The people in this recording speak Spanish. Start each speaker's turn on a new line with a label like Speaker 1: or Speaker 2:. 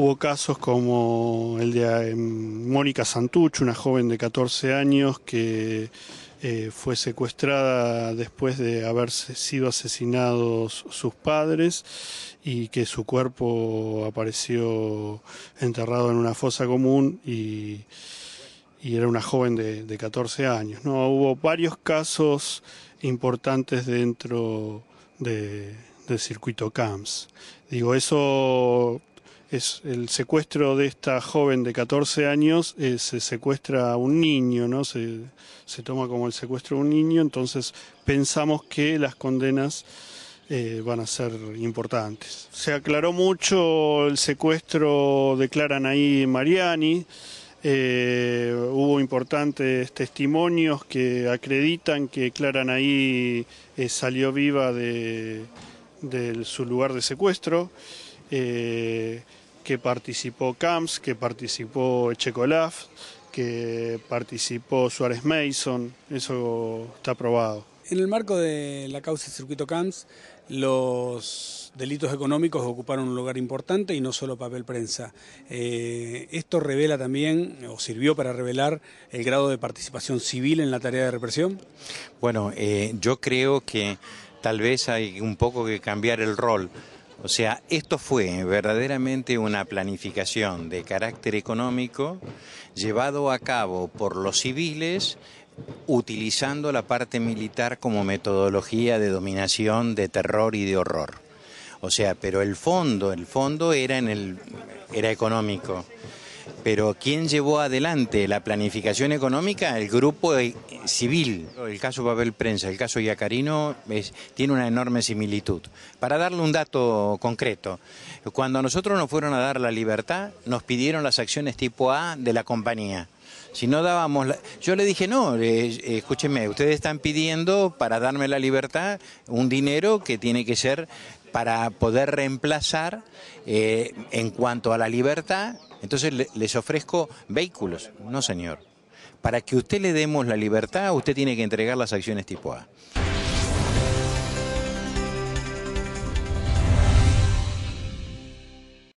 Speaker 1: Hubo casos como el de eh, Mónica Santucho, una joven de 14 años que eh, fue secuestrada después de haber sido asesinados sus padres y que su cuerpo apareció enterrado en una fosa común y, era una joven de, 14 años. ¿no? Hubo varios casos importantes dentro de, del circuito CAMS. Digo, eso es el secuestro de esta joven de 14 años, eh, se secuestra a un niño, ¿no? Se, toma como el secuestro de un niño, entonces pensamos que las condenas eh, van a ser importantes. Se aclaró mucho el secuestro de Clara Naí Mariani, eh, hubo importantes testimonios que acreditan que Clara Naí salió viva de, su lugar de secuestro que participó Camps, que participó Echecolaf, que participó Suárez Mason, eso está aprobado.
Speaker 2: En el marco de la causa del circuito Camps, los delitos económicos ocuparon un lugar importante y no solo papel prensa. Eh, esto revela también, o sirvió para revelar, el grado de
Speaker 3: participación civil en la tarea de represión. Bueno, eh, yo creo que tal vez hay un poco que cambiar el rol. O sea, esto fue verdaderamente una planificación de carácter económico llevado a cabo por los civiles utilizando la parte militar como metodología de dominación, de terror y de horror. O sea, pero el fondo, el fondo era en el era económico. Pero ¿quién llevó adelante la planificación económica? El grupo eh, civil. El caso Babel Prensa, el caso Iacarino, tiene una enorme similitud. Para darle un dato concreto, cuando a nosotros nos fueron a dar la libertad, nos pidieron las acciones tipo A de la compañía. Si no dábamos Yo le dije, no, eh, eh, escúcheme, ustedes están pidiendo para darme la libertad un dinero que tiene que ser para poder reemplazar en cuanto a la libertad entonces les ofrezco vehículos. No, señor. Para que usted le demos la libertad, usted tiene que entregar las acciones tipo A.